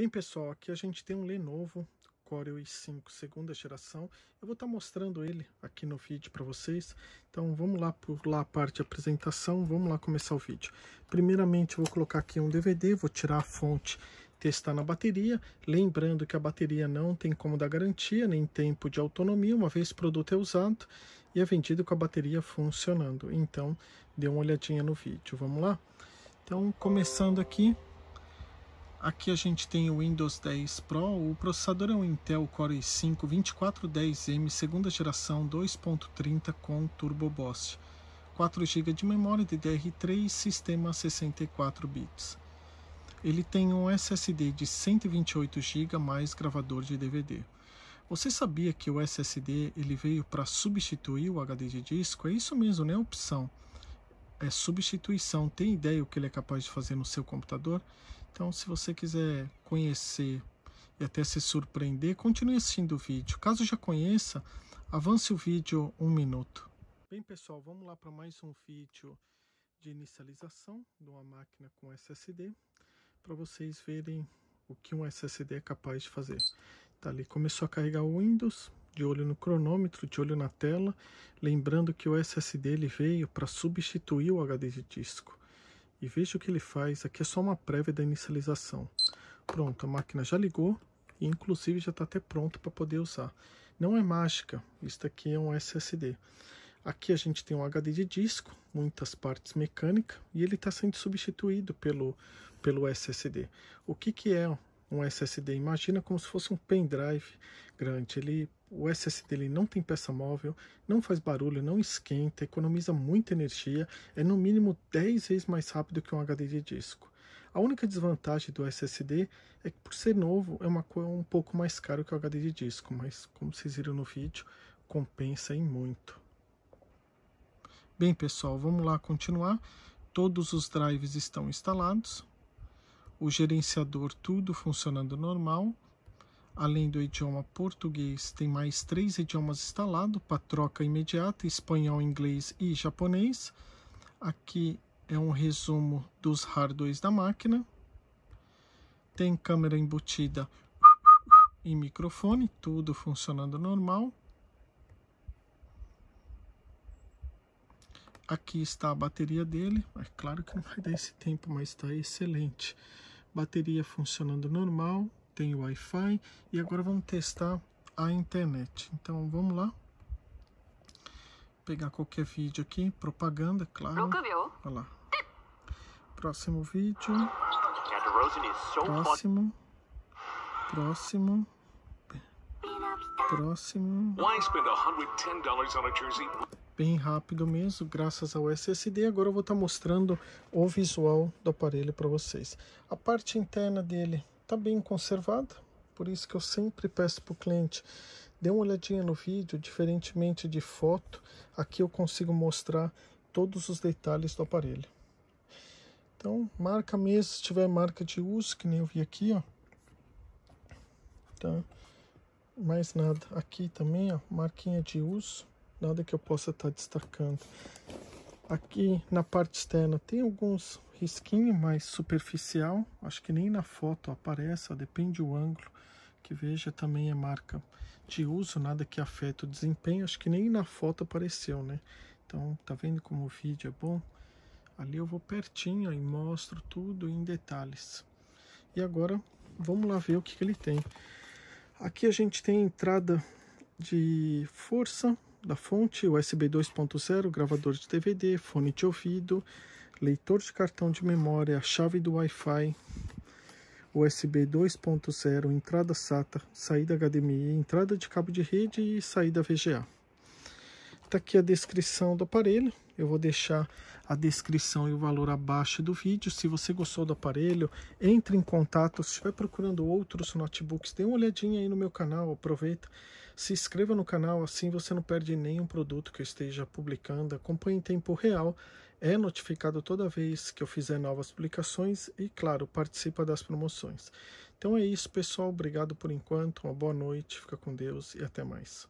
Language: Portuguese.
Bem pessoal, aqui a gente tem um Lenovo Core i5 segunda geração. Eu vou estar tá mostrando ele aqui no vídeo para vocês. Então vamos lá por lá a parte de apresentação, vamos lá começar o vídeo. Primeiramente eu vou colocar aqui um DVD, vou tirar a fonte testar na bateria, lembrando que a bateria não tem como dar garantia nem tempo de autonomia, uma vez o produto é usado e é vendido com a bateria funcionando. Então, dê uma olhadinha no vídeo, vamos lá? Então, começando aqui, Aqui a gente tem o Windows 10 Pro, o processador é um Intel Core i5 2410M segunda geração 2.30 com Turbo Boost, 4 GB de memória DDR3, sistema 64 bits. Ele tem um SSD de 128 GB mais gravador de DVD. Você sabia que o SSD ele veio para substituir o HD de disco? É isso mesmo, não é opção. É substituição. Tem ideia o que ele é capaz de fazer no seu computador? Então, se você quiser conhecer e até se surpreender, continue assistindo o vídeo. Caso já conheça, avance o vídeo um minuto. Bem, pessoal, vamos lá para mais um vídeo de inicialização de uma máquina com SSD para vocês verem o que um SSD é capaz de fazer. Tá ali, começou a carregar o Windows, de olho no cronômetro, de olho na tela, lembrando que o SSD ele veio para substituir o HD de disco. E veja o que ele faz, aqui é só uma prévia da inicialização. Pronto, a máquina já ligou e inclusive já está até pronto para poder usar. Não é mágica, isso aqui é um SSD. Aqui a gente tem um HD de disco, muitas partes mecânicas, e ele está sendo substituído pelo, pelo SSD. O que, que é um SSD? Imagina como se fosse um pendrive grande. Ele o SSD ele não tem peça móvel, não faz barulho, não esquenta, economiza muita energia, é no mínimo 10 vezes mais rápido que um HD de disco. A única desvantagem do SSD é que por ser novo é uma coisa um pouco mais caro que o HD de disco, mas como vocês viram no vídeo, compensa em muito. Bem pessoal, vamos lá continuar. Todos os drives estão instalados, o gerenciador tudo funcionando normal, Além do idioma português, tem mais três idiomas instalados para troca imediata: espanhol, inglês e japonês. Aqui é um resumo dos hardwares da máquina. Tem câmera embutida e microfone, tudo funcionando normal. Aqui está a bateria dele. É claro que não vai dar esse tempo, mas está excelente. Bateria funcionando normal, tem Wi-Fi e agora vamos testar a internet. Então vamos lá. Pegar qualquer vídeo aqui, propaganda, é claro. Olha lá. Próximo vídeo. Próximo. Próximo. Próximo. Bem rápido mesmo, graças ao SSD. Agora eu vou estar tá mostrando o visual do aparelho para vocês. A parte interna dele está bem conservada, por isso que eu sempre peço para o cliente dê uma olhadinha no vídeo, diferentemente de foto, aqui eu consigo mostrar todos os detalhes do aparelho. Então, marca mesmo, se tiver marca de uso, que nem eu vi aqui, ó. Tá? Mais nada. Aqui também, ó, marquinha de uso, nada que eu possa estar tá destacando. Aqui na parte externa tem alguns risquinho mais superficial, acho que nem na foto aparece, ó, depende do ângulo que veja também é marca de uso, nada que afeta o desempenho, acho que nem na foto apareceu, né? Então, tá vendo como o vídeo é bom? Ali eu vou pertinho ó, e mostro tudo em detalhes. E agora, vamos lá ver o que, que ele tem. Aqui a gente tem a entrada de força da fonte, USB 2.0, gravador de DVD, fone de ouvido, leitor de cartão de memória, chave do Wi-Fi, USB 2.0, entrada SATA, saída HDMI, entrada de cabo de rede e saída VGA. Está aqui a descrição do aparelho eu vou deixar a descrição e o valor abaixo do vídeo. Se você gostou do aparelho, entre em contato. Se estiver procurando outros notebooks, dê uma olhadinha aí no meu canal, aproveita. Se inscreva no canal, assim você não perde nenhum produto que eu esteja publicando. Acompanhe em tempo real, é notificado toda vez que eu fizer novas publicações e, claro, participa das promoções. Então é isso, pessoal. Obrigado por enquanto, uma boa noite, fica com Deus e até mais.